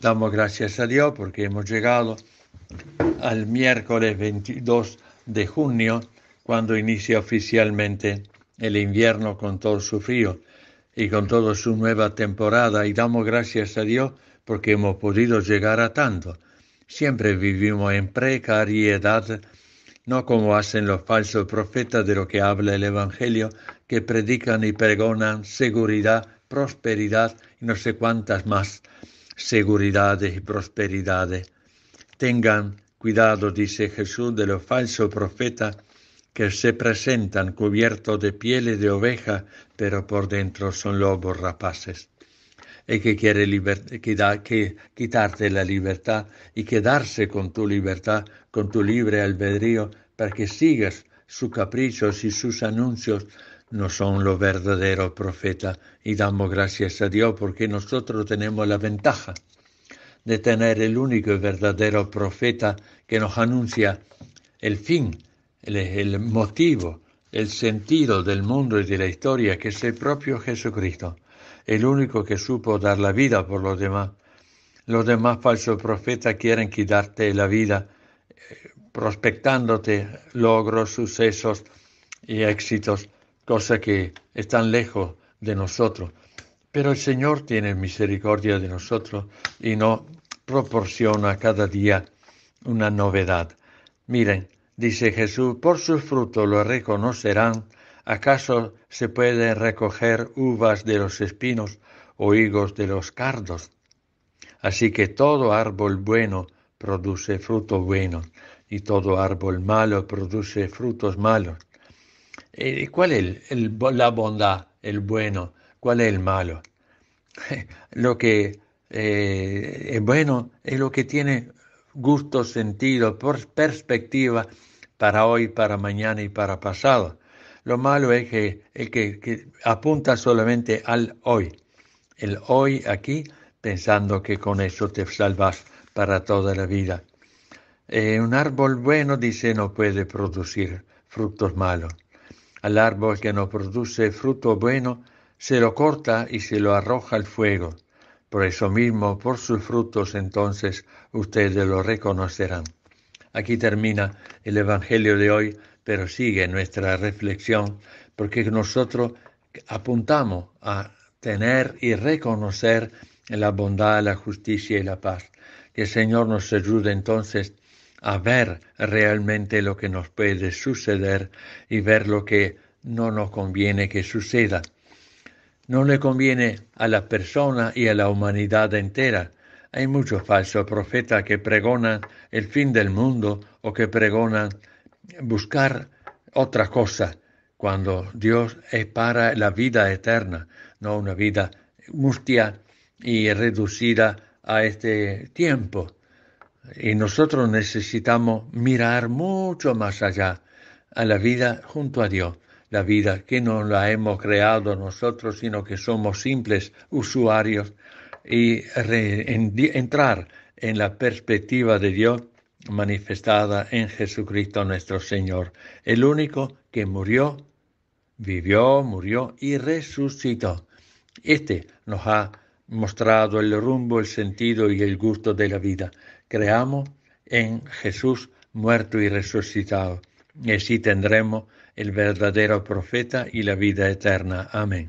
Damos gracias a Dios porque hemos llegado al miércoles 22 de junio, cuando inicia oficialmente el invierno con todo su frío y con toda su nueva temporada. Y damos gracias a Dios porque hemos podido llegar a tanto. Siempre vivimos en precariedad, no como hacen los falsos profetas de lo que habla el Evangelio, que predican y pregonan seguridad prosperidad y no sé cuántas más seguridades y prosperidades. Tengan cuidado, dice Jesús, de los falsos profetas que se presentan cubiertos de pieles de oveja, pero por dentro son lobos rapaces. El que quiere que quitarte la libertad y quedarse con tu libertad, con tu libre albedrío, para que sigas sus caprichos y sus anuncios, no son los verdaderos profetas. Y damos gracias a Dios porque nosotros tenemos la ventaja de tener el único y verdadero profeta que nos anuncia el fin, el, el motivo, el sentido del mundo y de la historia, que es el propio Jesucristo, el único que supo dar la vida por los demás. Los demás falsos profetas quieren quitarte la vida, eh, prospectándote logros, sucesos y éxitos cosa que están lejos de nosotros. Pero el Señor tiene misericordia de nosotros y nos proporciona cada día una novedad. Miren, dice Jesús, por sus frutos lo reconocerán. ¿Acaso se puede recoger uvas de los espinos o higos de los cardos? Así que todo árbol bueno produce fruto bueno y todo árbol malo produce frutos malos. Eh, ¿Cuál es la bondad, el bueno? ¿Cuál es el malo? lo que eh, es bueno es lo que tiene gusto, sentido, perspectiva para hoy, para mañana y para pasado. Lo malo es que, que, apunta solamente al hoy, el hoy aquí, pensando que con eso te salvas para toda la vida. Eh, un árbol bueno, dice, no puede producir frutos malos. Al árbol que no produce fruto bueno, se lo corta y se lo arroja al fuego. Por eso mismo, por sus frutos entonces ustedes lo reconocerán. Aquí termina el Evangelio de hoy, pero sigue nuestra reflexión, porque nosotros apuntamos a tener y reconocer la bondad, la justicia y la paz. Que el Señor nos ayude entonces a ver realmente lo que nos puede suceder y ver lo que no nos conviene que suceda. No le conviene a la persona y a la humanidad entera. Hay muchos falsos profetas que pregonan el fin del mundo o que pregonan buscar otra cosa, cuando Dios es para la vida eterna, no una vida mustia y reducida a este tiempo y nosotros necesitamos mirar mucho más allá a la vida junto a Dios, la vida que no la hemos creado nosotros, sino que somos simples usuarios y entrar en la perspectiva de Dios manifestada en Jesucristo nuestro Señor, el único que murió, vivió, murió y resucitó. Este nos ha mostrado el rumbo, el sentido y el gusto de la vida. Creamos en Jesús muerto y resucitado. Y así tendremos el verdadero profeta y la vida eterna. Amén.